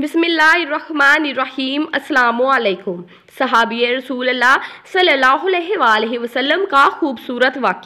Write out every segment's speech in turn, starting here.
बिसमीम् अल्लाम सहाबी रसूल सल्लल्लाहु वसल्लम का खूबसूरत वाक़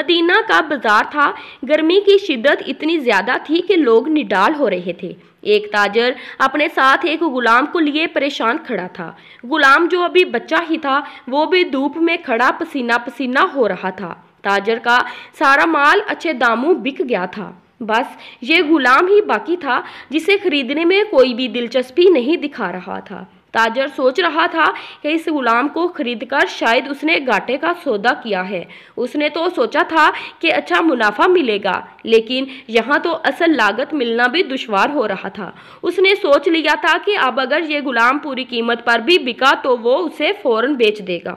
मदीना का बाज़ार था गर्मी की शिद्दत इतनी ज़्यादा थी कि लोग निडाल हो रहे थे एक ताजर अपने साथ एक गुलाम को लिए परेशान खड़ा था गुलाम जो अभी बच्चा ही था वो भी धूप में खड़ा पसीना पसीना हो रहा था ताजर का सारा माल अच्छे दामों बिक गया था बस ये गुलाम ही बाकी था जिसे खरीदने में कोई भी दिलचस्पी नहीं दिखा रहा था ताजर सोच रहा था कि इस गुलाम को खरीदकर शायद उसने घाटे का सौदा किया है उसने तो सोचा था कि अच्छा मुनाफा मिलेगा लेकिन यहाँ तो असल लागत मिलना भी दुशवार हो रहा था उसने सोच लिया था कि अब अगर ये गुलाम पूरी कीमत पर भी बिका तो वो उसे फ़ौर बेच देगा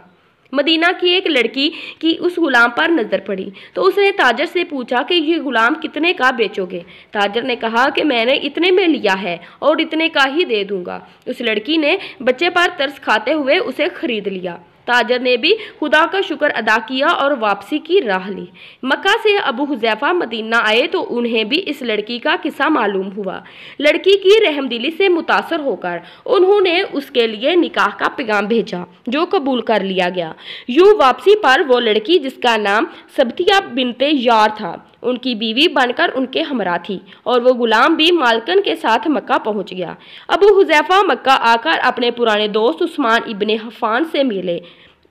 मदीना की एक लड़की की उस गुलाम पर नज़र पड़ी तो उसने ताजर से पूछा कि ये गुलाम कितने का बेचोगे ताजर ने कहा कि मैंने इतने में लिया है और इतने का ही दे दूंगा उस लड़की ने बच्चे पर तरस खाते हुए उसे खरीद लिया ताजर ने भी खुदा का शुक्र अदा किया और वापसी की राह ली मक्का से अबू हुजैफा मदीना आए तो उन्हें भी इस लड़की का किस्सा मालूम हुआ लड़की की रहमदिली से मुतासर होकर उन्होंने उसके लिए निकाह का पैगाम भेजा जो कबूल कर लिया गया यूँ वापसी पर वो लड़की जिसका नाम सबतिया बिनते यार था उनकी बीवी बनकर उनके हमरा थी और वो गुलाम भी मालकन के साथ मक्का पहुंच गया अबू हुजैफा मक्का आकर अपने पुराने दोस्त उस्मान इबन हफान से मिले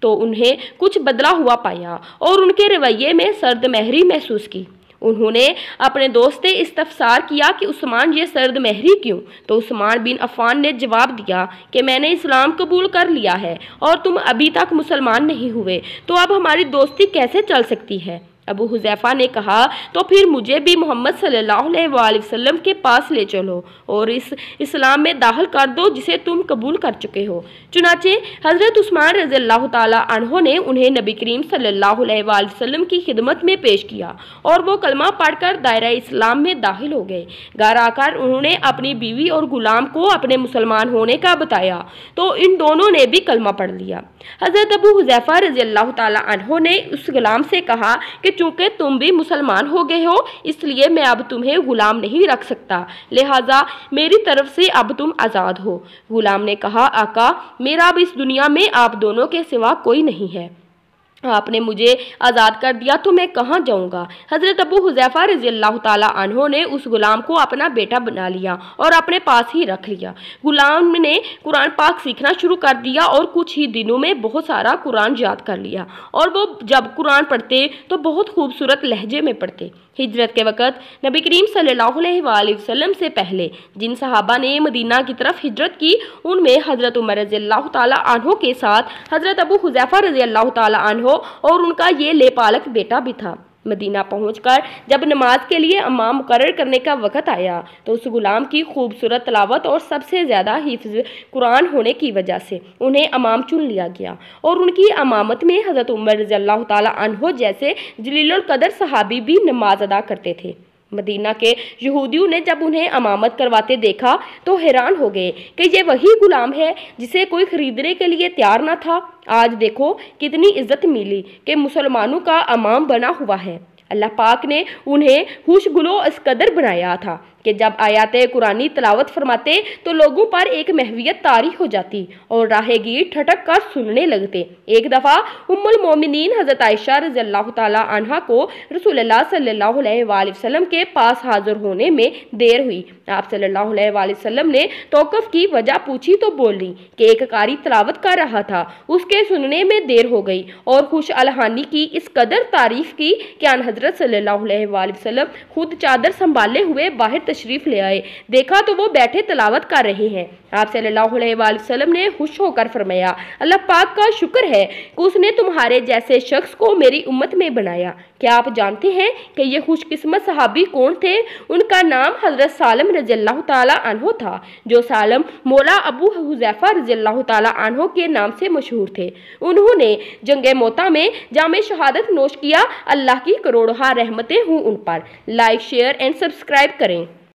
तो उन्हें कुछ बदला हुआ पाया और उनके रवैये में सर्द महरी महसूस की उन्होंने अपने दोस्त से इस्तफसार किया कि उस्मान ये सर्द महरी क्यों तो उस्मान बिन अफान ने जवाब दिया कि मैंने इस्लाम कबूल कर लिया है और तुम अभी तक मुसलमान नहीं हुए तो अब हमारी दोस्ती कैसे चल सकती है अबू हुजैफा ने कहा तो फिर मुझे भी मोहम्मद सल्लाम के पास ले चलो और इस इस्लाम में दाखिल कर दो जिसे तुम कबूल कर चुके हो चुनाचे हज़रत उस्मान रज़ी अल्लाह ने उन्हें नबी करीम सल्लाम की खिदमत में पेश किया और वो कलमा पढ़कर दायरा इस्लाम में दाखिल हो गए घर आकर उन्होंने अपनी बीवी और गुलाम को अपने मुसलमान होने का बताया तो इन दोनों ने भी कलमा पढ़ लिया हज़रत अबू हुजैफा रज़ी अल्लाह ने उस गुलाम से कहा कि चूंकि तुम भी मुसलमान हो गए हो इसलिए मैं अब तुम्हें ग़ुलाम नहीं रख सकता लिहाजा मेरी तरफ से अब तुम आज़ाद हो ग़ुलाम ने कहा आका मेरा अब इस दुनिया में आप दोनों के सिवा कोई नहीं है आपने मुझे आज़ाद कर दिया तो मैं कहाँ जाऊँगा हज़रत अबू हुजैफ़ा रजी अल्लाह तहों ने उस गुलाम को अपना बेटा बना लिया और अपने पास ही रख लिया गुलाम ने कुरान पाक सीखना शुरू कर दिया और कुछ ही दिनों में बहुत सारा कुरान याद कर लिया और वो जब कुरान पढ़ते तो बहुत खूबसूरत लहजे में पढ़ते हिजरत के वक़्त नबी करीम सल्लल्लाहु अलैहि वसल्लम से पहले जिन सहाबा ने मदीना की तरफ हिजरत की उनमें हज़रत उमर रजी अल्लाह तहों के साथ हज़रत अबू हुजैफा रजी अल्लाह तहों और उनका ये लेपालक बेटा भी था मदीना पहुंचकर जब नमाज के लिए अमाम मुकर करने का वक़्त आया तो उस गुलाम की खूबसूरत तलावत और सबसे ज़्यादा हिफ्ज कुरान होने की वजह से उन्हें अमाम चुन लिया गया और उनकी अमामत में हज़रत उमर रज़ी अल्लाह जैसे जलील कदर सहाबी भी नमाज अदा करते थे मदीना के यहूदियों ने जब उन्हें अमामत करवाते देखा तो हैरान हो गए कि ये वही गुलाम है जिसे कोई ख़रीदने के लिए तैयार ना था आज देखो कितनी इज्जत मिली कि मुसलमानों का अमाम बना हुआ है अल्लाह पाक ने उन्हें खुशगुलो इस कदर बनाया था कि जब आयात कुरानी तलावत फरमाते तो लोगों पर एक महवियत तारी हो जाती और राहगीर ठटक कर सुनने लगते एक दफ़ा उम्मुल मोमिनीन हज़रत आयशा रज़ल्ला तहा को रसूल सल्ला वसम के पास हाजिर होने में देर हुई आप सल्ला वसम ने तोक़ की वजह पूछी तो बोली कि एक कारी तलावत कर रहा था उसके सुनने में देर हो गई और खुश अलहानी की इस कदर तारीफ़ की कि अन हज़रत सल्ला वसम खुद चादर संभाले हुए बाहर तशरीफ़ ले आए देखा तो वो बैठे तलावत कर रहे हैं आप सल्लल्लाहु अलैहि वसल्लम ने खुश होकर फरमाया अल्लाह पाक का शुक्र है कि उसने तुम्हारे जैसे शख्स को मेरी उम्मत में बनाया क्या आप जानते हैं कि ये खुशकस्मत सहाबी कौन थे उनका नाम हज़रत सालम रज़ल्ला तहों था जो सालम मौला अबू हुजैफ़ा रज़ल्ला तहों के नाम से मशहूर थे उन्होंने जंग मोता में जाम शहादत नोश किया अल्लाह की करोड़ों रहमतें हूँ उन पर लाइक शेयर एंड सब्सक्राइब करें